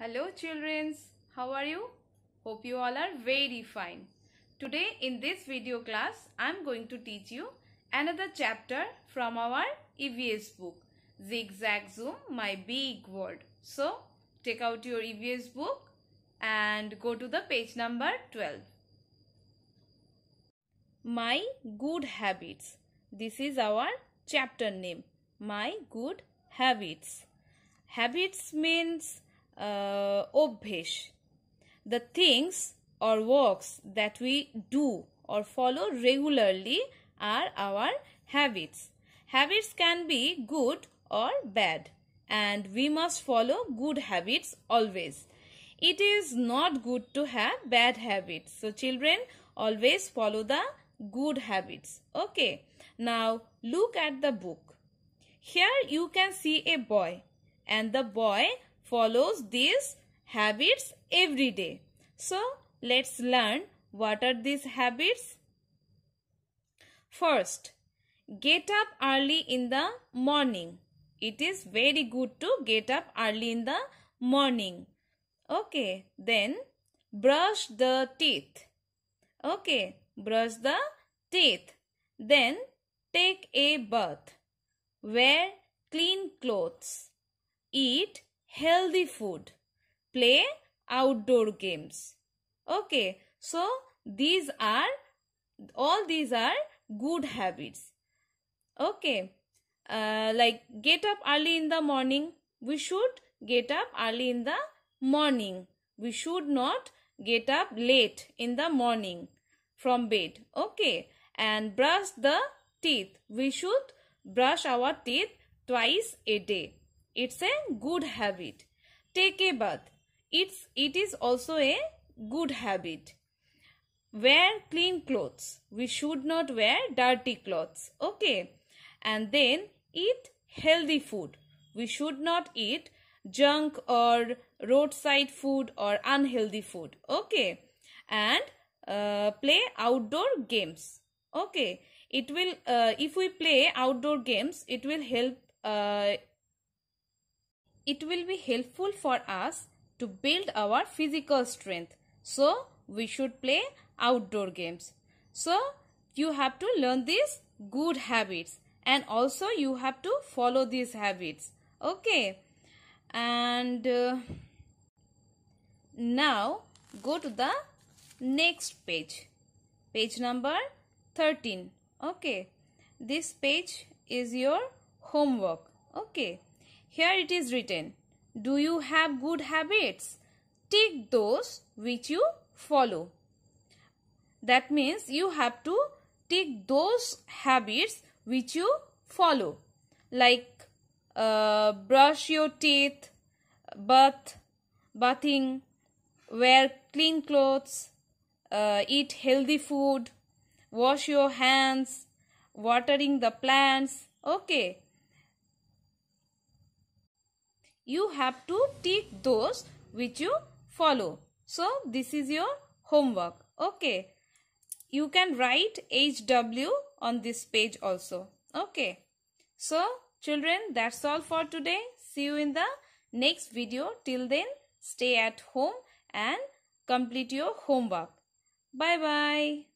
Hello childrens, how are you? Hope you all are very fine. Today in this video class, I am going to teach you another chapter from our EVS book, Zigzag Zoom, My Big World. So, take out your EVS book and go to the page number 12. My Good Habits. This is our chapter name, My Good Habits. Habits means uh, obhesh, the things or works that we do or follow regularly are our habits. Habits can be good or bad and we must follow good habits always. It is not good to have bad habits. So children always follow the good habits. Okay. Now look at the book. Here you can see a boy and the boy follows these habits every day. So, let's learn what are these habits. First, get up early in the morning. It is very good to get up early in the morning. Okay, then brush the teeth. Okay, brush the teeth. Then take a bath. Wear clean clothes. Eat healthy food, play outdoor games. Okay, so these are all these are good habits. Okay, uh, like get up early in the morning. We should get up early in the morning. We should not get up late in the morning from bed. Okay, and brush the teeth. We should brush our teeth twice a day. It's a good habit. Take a bath. It's, it is also a good habit. Wear clean clothes. We should not wear dirty clothes. Okay. And then eat healthy food. We should not eat junk or roadside food or unhealthy food. Okay. And uh, play outdoor games. Okay. It will, uh, if we play outdoor games, it will help uh, it will be helpful for us to build our physical strength. So, we should play outdoor games. So, you have to learn these good habits and also you have to follow these habits. Okay. And uh, now go to the next page. Page number 13. Okay. This page is your homework. Okay. Here it is written Do you have good habits? Take those which you follow. That means you have to take those habits which you follow, like uh, brush your teeth, bath, bathing, wear clean clothes, uh, eat healthy food, wash your hands, watering the plants. Okay, you have to tick those which you follow. So, this is your homework. Okay. You can write HW on this page also. Okay. So, children, that's all for today. See you in the next video. Till then, stay at home and complete your homework. Bye-bye.